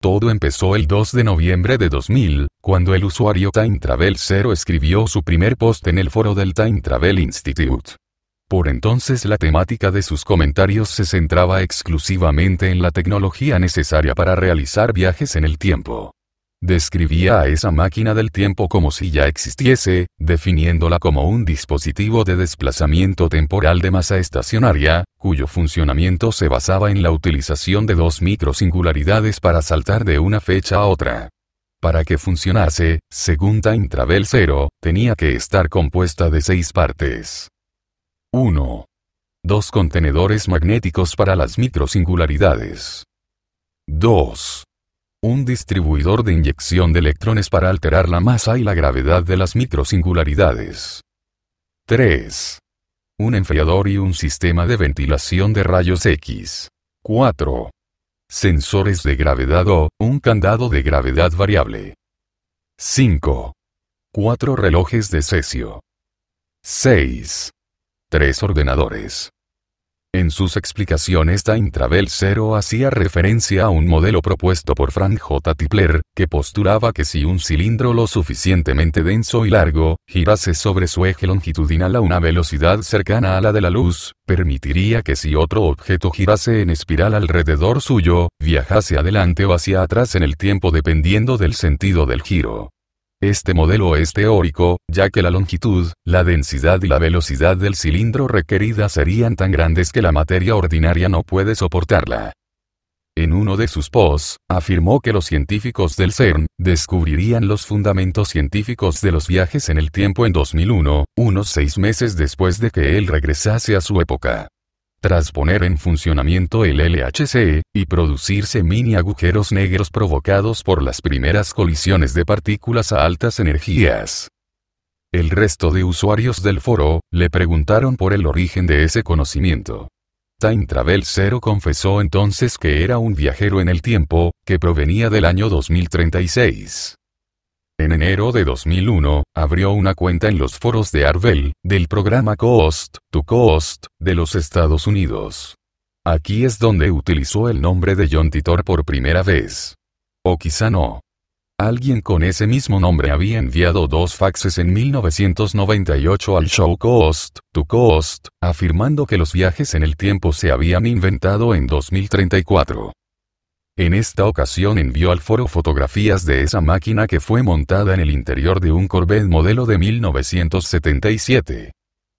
Todo empezó el 2 de noviembre de 2000, cuando el usuario Time Travel Zero escribió su primer post en el foro del Time Travel Institute. Por entonces la temática de sus comentarios se centraba exclusivamente en la tecnología necesaria para realizar viajes en el tiempo. Describía a esa máquina del tiempo como si ya existiese, definiéndola como un dispositivo de desplazamiento temporal de masa estacionaria, cuyo funcionamiento se basaba en la utilización de dos microsingularidades para saltar de una fecha a otra. Para que funcionase, según Time Travel Zero, tenía que estar compuesta de seis partes. 1. Dos contenedores magnéticos para las microsingularidades. 2 un distribuidor de inyección de electrones para alterar la masa y la gravedad de las microsingularidades. 3. Un enfriador y un sistema de ventilación de rayos X. 4. Sensores de gravedad o un candado de gravedad variable. 5. 4 relojes de cesio. 6. 3 ordenadores. En sus explicaciones Time Travel Zero hacía referencia a un modelo propuesto por Frank J. Tipler, que postulaba que si un cilindro lo suficientemente denso y largo, girase sobre su eje longitudinal a una velocidad cercana a la de la luz, permitiría que si otro objeto girase en espiral alrededor suyo, viajase adelante o hacia atrás en el tiempo dependiendo del sentido del giro. Este modelo es teórico, ya que la longitud, la densidad y la velocidad del cilindro requerida serían tan grandes que la materia ordinaria no puede soportarla. En uno de sus posts, afirmó que los científicos del CERN descubrirían los fundamentos científicos de los viajes en el tiempo en 2001, unos seis meses después de que él regresase a su época tras poner en funcionamiento el LHC, y producirse mini agujeros negros provocados por las primeras colisiones de partículas a altas energías. El resto de usuarios del foro, le preguntaron por el origen de ese conocimiento. Time Travel Zero confesó entonces que era un viajero en el tiempo, que provenía del año 2036. En enero de 2001, abrió una cuenta en los foros de Arvel, del programa Coast, to Coast, de los Estados Unidos. Aquí es donde utilizó el nombre de John Titor por primera vez. O quizá no. Alguien con ese mismo nombre había enviado dos faxes en 1998 al show Coast, to Coast, afirmando que los viajes en el tiempo se habían inventado en 2034. En esta ocasión envió al foro fotografías de esa máquina que fue montada en el interior de un Corvette modelo de 1977.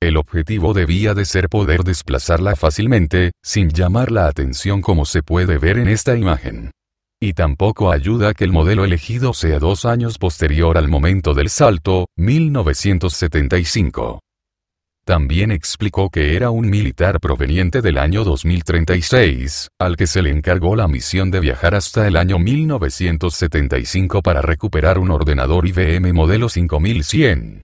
El objetivo debía de ser poder desplazarla fácilmente, sin llamar la atención como se puede ver en esta imagen. Y tampoco ayuda que el modelo elegido sea dos años posterior al momento del salto, 1975. También explicó que era un militar proveniente del año 2036, al que se le encargó la misión de viajar hasta el año 1975 para recuperar un ordenador IBM modelo 5100.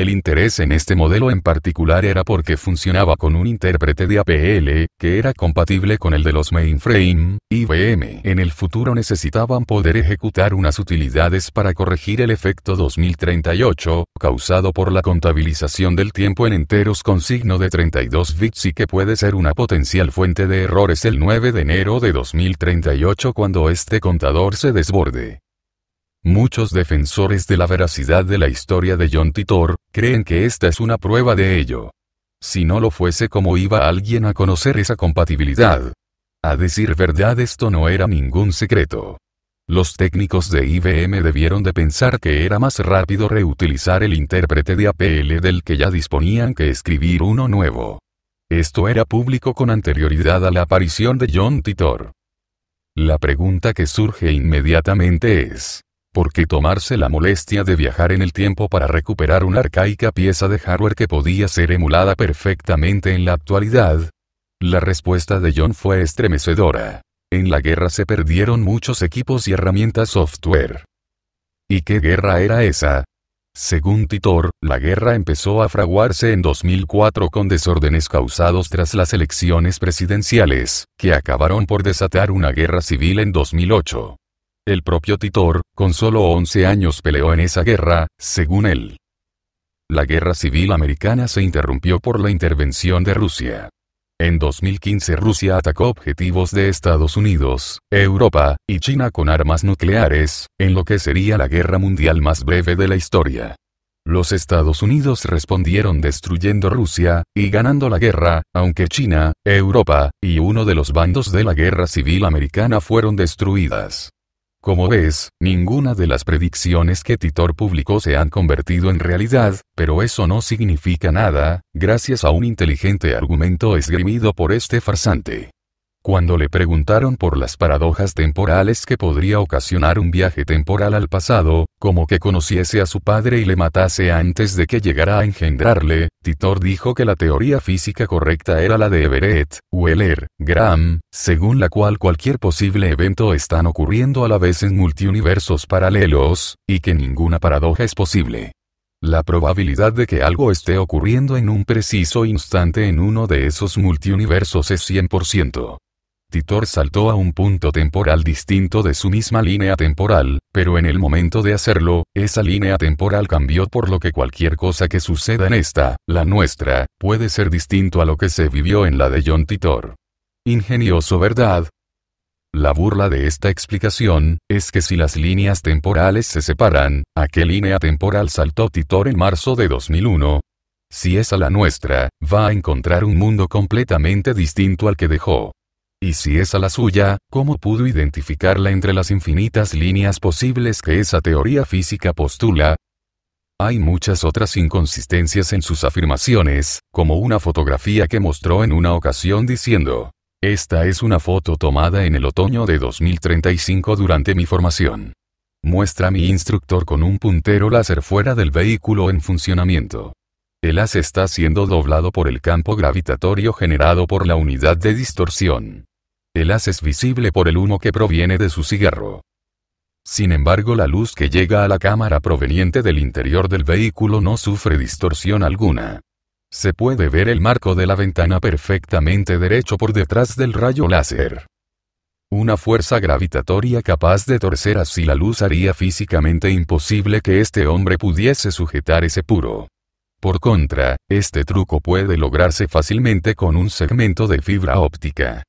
El interés en este modelo en particular era porque funcionaba con un intérprete de APL, que era compatible con el de los mainframe, IBM. En el futuro necesitaban poder ejecutar unas utilidades para corregir el efecto 2038, causado por la contabilización del tiempo en enteros con signo de 32 bits y que puede ser una potencial fuente de errores el 9 de enero de 2038 cuando este contador se desborde. Muchos defensores de la veracidad de la historia de John Titor, creen que esta es una prueba de ello. Si no lo fuese, ¿cómo iba alguien a conocer esa compatibilidad? A decir verdad, esto no era ningún secreto. Los técnicos de IBM debieron de pensar que era más rápido reutilizar el intérprete de APL del que ya disponían que escribir uno nuevo. Esto era público con anterioridad a la aparición de John Titor. La pregunta que surge inmediatamente es, qué tomarse la molestia de viajar en el tiempo para recuperar una arcaica pieza de hardware que podía ser emulada perfectamente en la actualidad? La respuesta de John fue estremecedora. En la guerra se perdieron muchos equipos y herramientas software. ¿Y qué guerra era esa? Según Titor, la guerra empezó a fraguarse en 2004 con desórdenes causados tras las elecciones presidenciales, que acabaron por desatar una guerra civil en 2008. El propio Titor, con solo 11 años peleó en esa guerra, según él. La guerra civil americana se interrumpió por la intervención de Rusia. En 2015 Rusia atacó objetivos de Estados Unidos, Europa, y China con armas nucleares, en lo que sería la guerra mundial más breve de la historia. Los Estados Unidos respondieron destruyendo Rusia, y ganando la guerra, aunque China, Europa, y uno de los bandos de la guerra civil americana fueron destruidas. Como ves, ninguna de las predicciones que Titor publicó se han convertido en realidad, pero eso no significa nada, gracias a un inteligente argumento esgrimido por este farsante. Cuando le preguntaron por las paradojas temporales que podría ocasionar un viaje temporal al pasado, como que conociese a su padre y le matase antes de que llegara a engendrarle, Titor dijo que la teoría física correcta era la de Everett, Weller, Graham, según la cual cualquier posible evento están ocurriendo a la vez en multiuniversos paralelos, y que ninguna paradoja es posible. La probabilidad de que algo esté ocurriendo en un preciso instante en uno de esos multiuniversos es 100%. Titor saltó a un punto temporal distinto de su misma línea temporal, pero en el momento de hacerlo, esa línea temporal cambió por lo que cualquier cosa que suceda en esta, la nuestra, puede ser distinto a lo que se vivió en la de John Titor. Ingenioso, ¿verdad? La burla de esta explicación, es que si las líneas temporales se separan, ¿a qué línea temporal saltó Titor en marzo de 2001? Si es a la nuestra, va a encontrar un mundo completamente distinto al que dejó. Y si es a la suya, ¿cómo pudo identificarla entre las infinitas líneas posibles que esa teoría física postula? Hay muchas otras inconsistencias en sus afirmaciones, como una fotografía que mostró en una ocasión diciendo, esta es una foto tomada en el otoño de 2035 durante mi formación. Muestra a mi instructor con un puntero láser fuera del vehículo en funcionamiento. El haz está siendo doblado por el campo gravitatorio generado por la unidad de distorsión. El haz es visible por el humo que proviene de su cigarro. Sin embargo, la luz que llega a la cámara proveniente del interior del vehículo no sufre distorsión alguna. Se puede ver el marco de la ventana perfectamente derecho por detrás del rayo láser. Una fuerza gravitatoria capaz de torcer así la luz haría físicamente imposible que este hombre pudiese sujetar ese puro. Por contra, este truco puede lograrse fácilmente con un segmento de fibra óptica.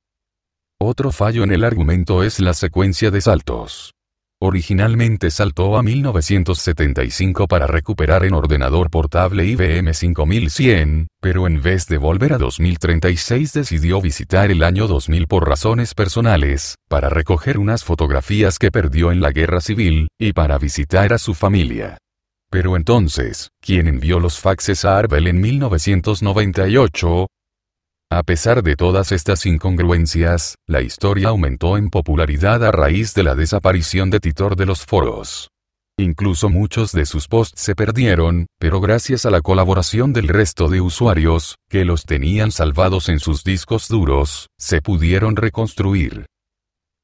Otro fallo en el argumento es la secuencia de saltos. Originalmente saltó a 1975 para recuperar en ordenador portable IBM 5100, pero en vez de volver a 2036 decidió visitar el año 2000 por razones personales, para recoger unas fotografías que perdió en la guerra civil, y para visitar a su familia. Pero entonces, ¿quién envió los faxes a Arbel en 1998? A pesar de todas estas incongruencias, la historia aumentó en popularidad a raíz de la desaparición de Titor de los foros. Incluso muchos de sus posts se perdieron, pero gracias a la colaboración del resto de usuarios, que los tenían salvados en sus discos duros, se pudieron reconstruir.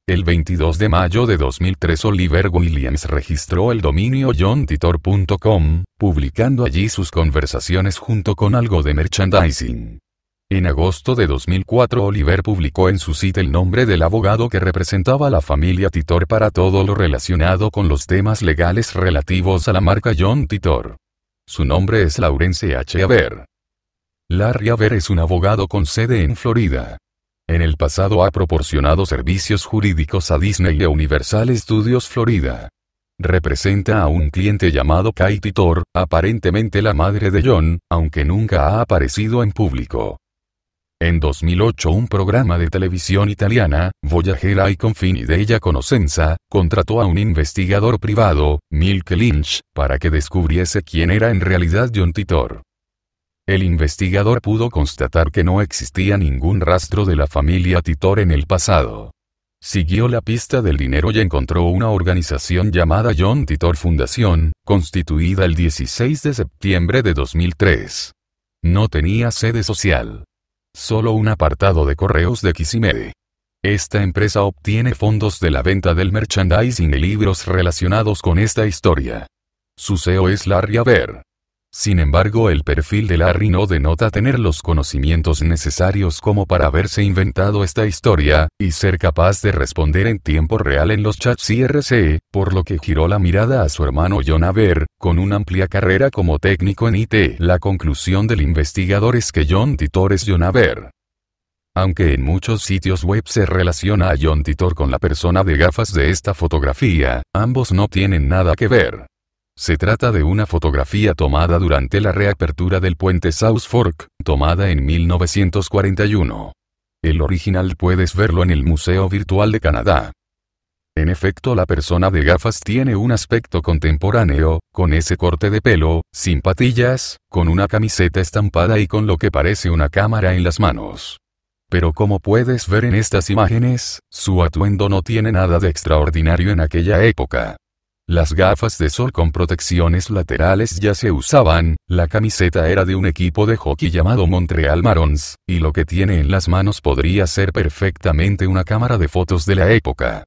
El 22 de mayo de 2003 Oliver Williams registró el dominio johntitor.com, publicando allí sus conversaciones junto con algo de merchandising. En agosto de 2004 Oliver publicó en su sitio el nombre del abogado que representaba a la familia Titor para todo lo relacionado con los temas legales relativos a la marca John Titor. Su nombre es Laurence H. Aver. Larry Aver es un abogado con sede en Florida. En el pasado ha proporcionado servicios jurídicos a Disney y a Universal Studios Florida. Representa a un cliente llamado Kai Titor, aparentemente la madre de John, aunque nunca ha aparecido en público. En 2008 un programa de televisión italiana, Voyagera y confini de ella conocenza, contrató a un investigador privado, Milk Lynch, para que descubriese quién era en realidad John Titor. El investigador pudo constatar que no existía ningún rastro de la familia Titor en el pasado. Siguió la pista del dinero y encontró una organización llamada John Titor Fundación, constituida el 16 de septiembre de 2003. No tenía sede social. Solo un apartado de correos de Kisimede. Esta empresa obtiene fondos de la venta del merchandising y libros relacionados con esta historia. Su CEO es Larry Aver. Sin embargo, el perfil de Larry no denota tener los conocimientos necesarios como para haberse inventado esta historia, y ser capaz de responder en tiempo real en los chats IRC, por lo que giró la mirada a su hermano John Aber, con una amplia carrera como técnico en IT. La conclusión del investigador es que John Titor es John Aver. Aunque en muchos sitios web se relaciona a John Titor con la persona de gafas de esta fotografía, ambos no tienen nada que ver. Se trata de una fotografía tomada durante la reapertura del puente South Fork, tomada en 1941. El original puedes verlo en el Museo Virtual de Canadá. En efecto, la persona de gafas tiene un aspecto contemporáneo, con ese corte de pelo, sin patillas, con una camiseta estampada y con lo que parece una cámara en las manos. Pero como puedes ver en estas imágenes, su atuendo no tiene nada de extraordinario en aquella época. Las gafas de sol con protecciones laterales ya se usaban, la camiseta era de un equipo de hockey llamado Montreal Marons, y lo que tiene en las manos podría ser perfectamente una cámara de fotos de la época.